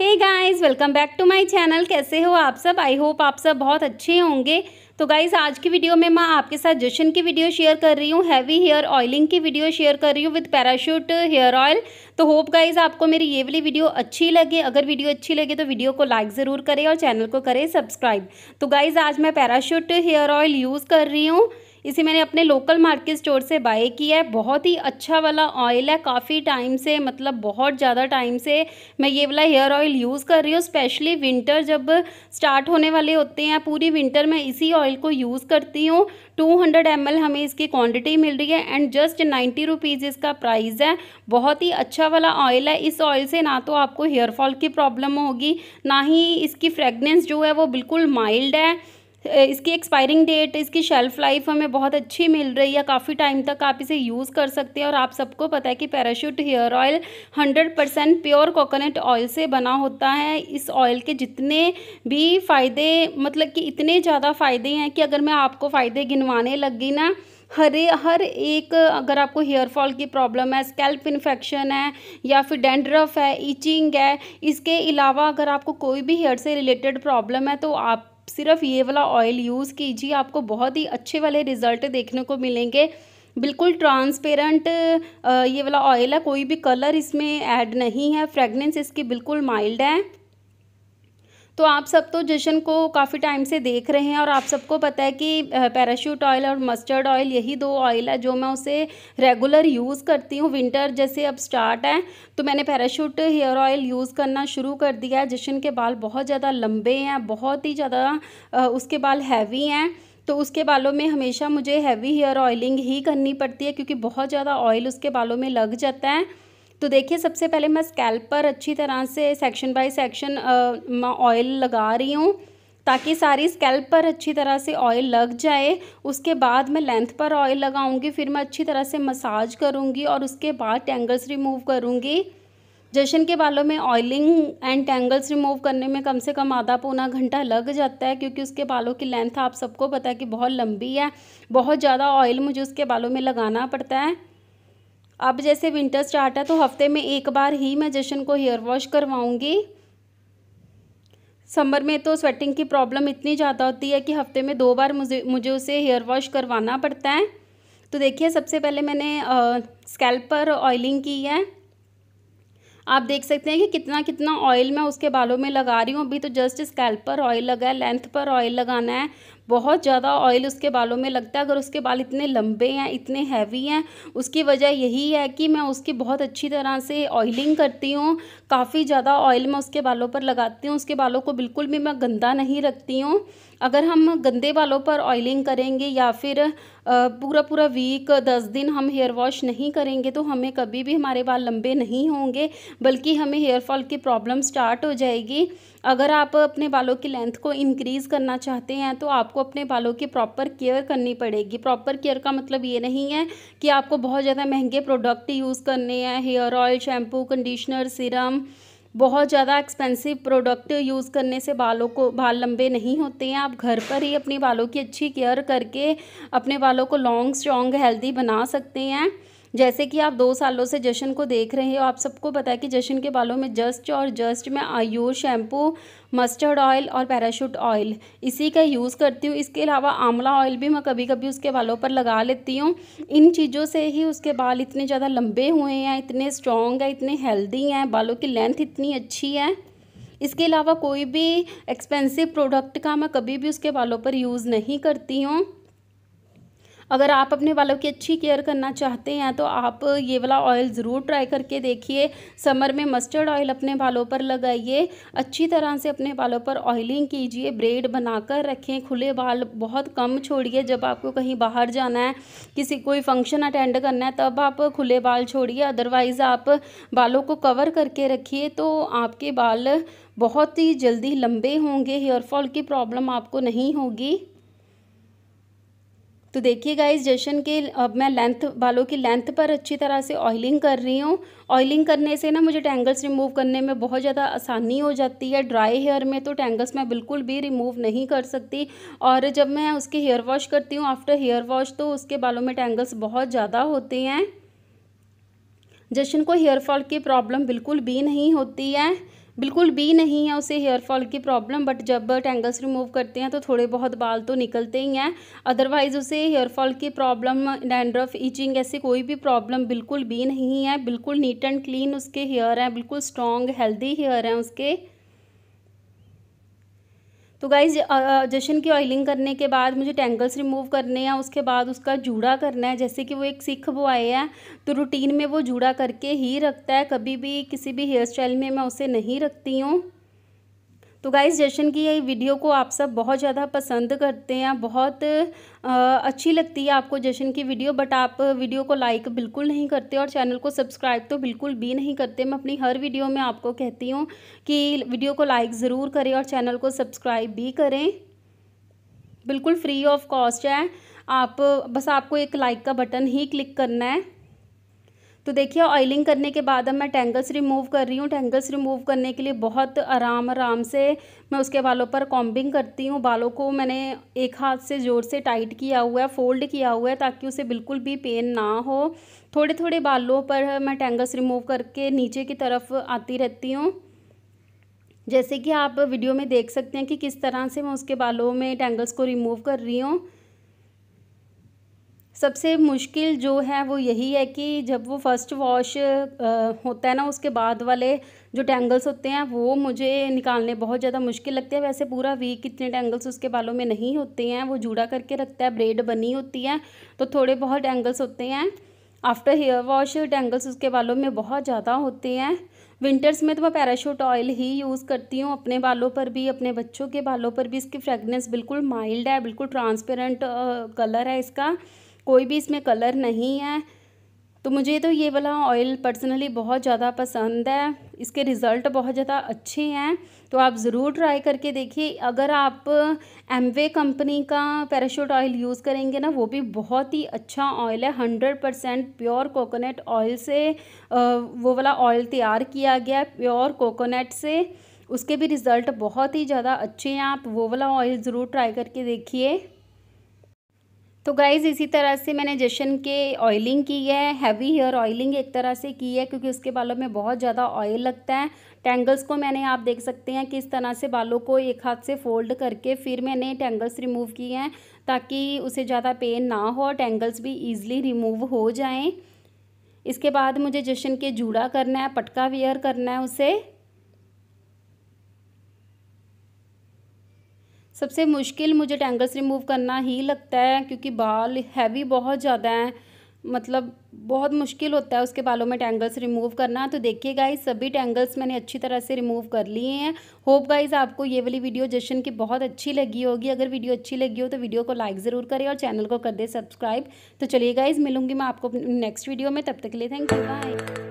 hey guys welcome back to my channel कैसे हो आप सब आई होप आप सब बहुत अच्छे होंगे तो गाइस आज की वीडियो में मैं आपके साथ जशन की वीडियो शेयर कर रही हूँ हैवी हेयर ऑयलिंग की वीडियो शेयर कर रही हूँ विद पैराशूट हेयर ऑयल तो होप गाइस आपको मेरी ये वाली वीडियो अच्छी लगे अगर वीडियो अच्छी लगे तो वीडियो को लाइक ज़रूर करें और चैनल को करें सब्सक्राइब तो गाइज़ आज मैं पैराशूट हेयर ऑयल यूज़ कर रही हूँ इसे मैंने अपने लोकल मार्केट स्टोर से बाय किया है बहुत ही अच्छा वाला ऑयल है काफ़ी टाइम से मतलब बहुत ज़्यादा टाइम से मैं ये वाला हेयर ऑयल यूज़ कर रही हूँ स्पेशली विंटर जब स्टार्ट होने वाले होते हैं पूरी विंटर में इसी ऑयल को यूज़ करती हूँ टू हंड्रेड एम एल हमें इसकी क्वांटिटी मिल रही है एंड जस्ट नाइन्टी रुपीज़ इसका प्राइस है बहुत ही अच्छा वाला ऑयल है इस ऑयल से ना तो आपको हेयर फॉल की प्रॉब्लम होगी ना ही इसकी फ्रेगनेंस जो है वो बिल्कुल माइल्ड है इसकी एक्सपायरिंग डेट इसकी शेल्फ़ लाइफ हमें बहुत अच्छी मिल रही है काफ़ी टाइम तक आप इसे यूज़ कर सकते हैं और आप सबको पता है कि Parachute hair oil hundred percent pure coconut oil से बना होता है इस ऑयल के जितने भी फ़ायदे मतलब कि इतने ज़्यादा फ़ायदे हैं कि अगर मैं आपको फ़ायदे गिनवाने लगी ना हरे हर एक अगर आपको हेयर फॉल की प्रॉब्लम है स्कैल्प इन्फेक्शन है या फिर डेंड्रफ है ईचिंग है इसके अलावा अगर आपको कोई भी हेयर से रिलेटेड प्रॉब्लम है तो आप सिर्फ ये वाला ऑयल यूज़ कीजिए आपको बहुत ही अच्छे वाले रिज़ल्ट देखने को मिलेंगे बिल्कुल ट्रांसपेरेंट ये वाला ऑयल है कोई भी कलर इसमें ऐड नहीं है फ्रेगनेंस इसकी बिल्कुल माइल्ड है तो आप सब तो जशन को काफ़ी टाइम से देख रहे हैं और आप सबको पता है कि पैराशूट ऑयल और मस्टर्ड ऑयल यही दो ऑयल है जो मैं उसे रेगुलर यूज़ करती हूँ विंटर जैसे अब स्टार्ट है तो मैंने पैराशूट हेयर ऑयल यूज़ करना शुरू कर दिया है जशन के बाल बहुत ज़्यादा लंबे हैं बहुत ही ज़्यादा उसके बाल हैवी हैं तो उसके बालों में हमेशा मुझे हैवी हेयर ऑयलिंग ही करनी पड़ती है क्योंकि बहुत ज़्यादा ऑयल उसके बालों में लग जाता है तो देखिए सबसे पहले मैं स्कैल्प पर अच्छी तरह से सेक्शन बाय सेक्शन मैं ऑयल लगा रही हूँ ताकि सारी स्कैल्प पर अच्छी तरह से ऑयल लग जाए उसके बाद मैं लेंथ पर ऑयल लगाऊंगी फिर मैं अच्छी तरह से मसाज करूंगी और उसके बाद टेंगल्स रिमूव करूंगी जशन के बालों में ऑयलिंग एंड टेंगल्स रिमूव करने में कम से कम आधा पौना घंटा लग जाता है क्योंकि उसके बालों की लेंथ आप सबको पता है कि बहुत लंबी है बहुत ज़्यादा ऑयल मुझे उसके बालों में लगाना पड़ता है अब जैसे विंटर स्टार्ट है तो हफ्ते में एक बार ही मैं जशन को हेयर वॉश करवाऊँगी समर में तो स्वेटिंग की प्रॉब्लम इतनी ज़्यादा होती है कि हफ्ते में दो बार मुझे मुझे उसे हेयर वॉश करवाना पड़ता है तो देखिए सबसे पहले मैंने स्कैल्प पर ऑयलिंग की है आप देख सकते हैं कि कितना कितना ऑयल मैं उसके बालों में लगा रही हूँ अभी तो जस्ट स्कैल्प पर ऑयल लगा है लेंथ पर ऑयल लगाना है बहुत ज़्यादा ऑयल उसके बालों में लगता है अगर उसके बाल इतने लंबे हैं इतने हैवी हैं उसकी वजह यही है कि मैं उसकी बहुत अच्छी तरह से ऑयलिंग करती हूँ काफ़ी ज़्यादा ऑयल मैं उसके बालों पर लगाती हूँ उसके बालों को बिल्कुल भी मैं गंदा नहीं रखती हूँ अगर हम गंदे बालों पर ऑयलिंग करेंगे या फिर पूरा पूरा वीक दस दिन हम हेयर वॉश नहीं करेंगे तो हमें कभी भी हमारे बाल लंबे नहीं होंगे बल्कि हमें हेयर फॉल की प्रॉब्लम स्टार्ट हो जाएगी अगर आप अपने बालों की लेंथ को इंक्रीज़ करना चाहते हैं तो आपको अपने बालों की प्रॉपर केयर करनी पड़ेगी प्रॉपर केयर का मतलब ये नहीं है कि आपको बहुत ज़्यादा महंगे प्रोडक्ट यूज़ करने हैं hair oil shampoo conditioner serum बहुत ज़्यादा एक्सपेंसिव प्रोडक्ट यूज़ करने से बालों को बाल लंबे नहीं होते हैं आप घर पर ही अपने बालों की अच्छी केयर करके अपने बालों को लॉन्ग स्ट्रॉन्ग हेल्दी बना सकते हैं जैसे कि आप दो सालों से जशन को देख रहे हो आप सबको पता है कि जशन के बालों में जस्ट और जस्ट मैं आयुष शैम्पू मस्टर्ड ऑयल और पैराशूट ऑयल इसी का यूज़ करती हूँ इसके अलावा आंवला ऑयल भी मैं कभी कभी उसके बालों पर लगा लेती हूँ इन चीज़ों से ही उसके बाल इतने ज़्यादा लंबे हुए हैं इतने स्ट्रॉन्ग हैं इतने हेल्दी हैं बालों की लेंथ इतनी अच्छी है इसके अलावा कोई भी एक्सपेंसिव प्रोडक्ट का मैं कभी भी उसके बालों पर यूज़ नहीं करती हूँ अगर आप अपने बालों की अच्छी केयर करना चाहते हैं तो आप ये वाला ऑयल ज़रूर ट्राई करके देखिए समर में मस्टर्ड ऑयल अपने बालों पर लगाइए अच्छी तरह से अपने बालों पर ऑयलिंग कीजिए ब्रेड बनाकर रखें खुले बाल बहुत कम छोड़िए जब आपको कहीं बाहर जाना है किसी कोई फंक्शन अटेंड करना है तब आप खुले बाल छोड़िए अदरवाइज़ आप बालों को कवर करके रखिए तो आपके बाल बहुत ही जल्दी लंबे होंगे हेयरफॉल की प्रॉब्लम आपको नहीं होगी तो देखिए गाइस जशन के अब मैं लेंथ बालों की लेंथ पर अच्छी तरह से ऑयलिंग कर रही हूँ ऑयलिंग करने से ना मुझे टैंगल्स रिमूव करने में बहुत ज़्यादा आसानी हो जाती है ड्राई हेयर में तो टैंगल्स मैं बिल्कुल भी रिमूव नहीं कर सकती और जब मैं उसके हेयर वॉश करती हूँ आफ्टर हेयर वॉश तो उसके बालों में टैंगल्स बहुत ज़्यादा होते हैं जशन को हेयर फॉल की प्रॉब्लम बिल्कुल भी नहीं होती है बिल्कुल भी नहीं है उसे हेयर फॉल की प्रॉब्लम बट जब टेंगल्स रिमूव करते हैं तो थोड़े बहुत बाल तो निकलते ही हैं अदरवाइज़ उसे हेयर फॉल की प्रॉब्लम डैंड्रफ ईचिंग ऐसी कोई भी प्रॉब्लम बिल्कुल भी नहीं है बिल्कुल नीट एंड क्लीन उसके हेयर हैं बिल्कुल स्ट्रॉन्ग हेल्दी हेयर हैं उसके तो गाइज जशन की ऑयलिंग करने के बाद मुझे टेंगल्स रिमूव करने हैं उसके बाद उसका जूड़ा करना है जैसे कि वो एक सिख वो आए हैं तो रूटीन में वो जूड़ा करके ही रखता है कभी भी किसी भी हेयर स्टाइल में मैं उसे नहीं रखती हूँ तो गाइस जशन की ये वीडियो को आप सब बहुत ज़्यादा पसंद करते हैं बहुत आ, अच्छी लगती है आपको जशन की वीडियो बट आप वीडियो को लाइक बिल्कुल नहीं करते और चैनल को सब्सक्राइब तो बिल्कुल भी नहीं करते मैं अपनी हर वीडियो में आपको कहती हूँ कि वीडियो को लाइक ज़रूर करें और चैनल को सब्सक्राइब भी करें बिल्कुल फ्री ऑफ कॉस्ट है आप बस आपको एक लाइक का बटन ही क्लिक करना है तो देखिए ऑयलिंग करने के बाद अब मैं टेंगल्स रिमूव कर रही हूँ टेंगल्स रिमूव करने के लिए बहुत आराम आराम से मैं उसके बालों पर कॉम्बिंग करती हूँ बालों को मैंने एक हाथ से ज़ोर से टाइट किया हुआ है फोल्ड किया हुआ है ताकि उसे बिल्कुल भी पेन ना हो थोड़े थोड़े बालों पर मैं टेंगल्स रिमूव करके नीचे की तरफ आती रहती हूँ जैसे कि आप वीडियो में देख सकते हैं कि किस तरह से मैं उसके बालों में टेंगल्स को रिमूव कर रही हूँ सबसे मुश्किल जो है वो यही है कि जब वो फर्स्ट वॉश होता है ना उसके बाद वाले जो टैंगल्स होते हैं वो मुझे निकालने बहुत ज़्यादा मुश्किल लगते हैं वैसे पूरा वीक इतने टैंगल्स उसके बालों में नहीं होते हैं वो जूड़ा करके रखता है ब्रेड बनी होती है तो थोड़े बहुत टैंगल्स होते हैं आफ्टर हेयर वॉश टैंगल्स उसके बालों में बहुत ज़्यादा होते हैं विंटर्स में तो मैं पैराशूट ऑयल ही यूज़ करती हूँ अपने बालों पर भी अपने बच्चों के बालों पर भी इसकी फ्रेगनेंस बिल्कुल माइल्ड है बिल्कुल ट्रांसपेरेंट कलर है इसका कोई भी इसमें कलर नहीं है तो मुझे तो ये वाला ऑयल पर्सनली बहुत ज़्यादा पसंद है इसके रिज़ल्ट बहुत ज़्यादा अच्छे हैं तो आप ज़रूर ट्राई करके देखिए अगर आप एमवे कंपनी का पैराशूट ऑयल यूज़ करेंगे ना वो भी बहुत ही अच्छा ऑयल है hundred percent pure coconut oil से वो वाला ऑयल तैयार किया गया है प्योर कोकोनट से उसके भी रिज़ल्ट बहुत ही ज़्यादा अच्छे हैं आप वो वाला ऑयल ज़रूर ट्राई करके देखिए तो गाइज़ इसी तरह से मैंने जशन के ऑयलिंग की है हैवी हेयर ऑयलिंग एक तरह से की है क्योंकि उसके बालों में बहुत ज़्यादा ऑयल लगता है टैंगल्स को मैंने आप देख सकते हैं किस तरह से बालों को एक हाथ से फोल्ड करके फिर मैंने टेंगल्स रिमूव किए हैं ताकि उसे ज़्यादा पेन ना हो और टेंगल्स भी ईजिली रिमूव हो जाएँ इसके बाद मुझे जशन के जूड़ा करना है पटका वेयर करना है उसे सबसे मुश्किल मुझे टैंगल्स रिमूव करना ही लगता है क्योंकि बाल हैवी बहुत ज़्यादा हैं मतलब बहुत मुश्किल होता है उसके बालों में टैंगल्स रिमूव करना तो देखिए गाइज सभी टैंगल्स मैंने अच्छी तरह से रिमूव कर लिए हैं होप गाइज आपको ये वाली वीडियो जशन की बहुत अच्छी लगी होगी अगर वीडियो अच्छी लगी हो तो वीडियो को लाइक ज़रूर करें और चैनल को कर दे सब्सक्राइब तो चलिए गाइज मिलूंगी मैं आपको नेक्स्ट वीडियो में तब तक के लिए थैंक यू बाय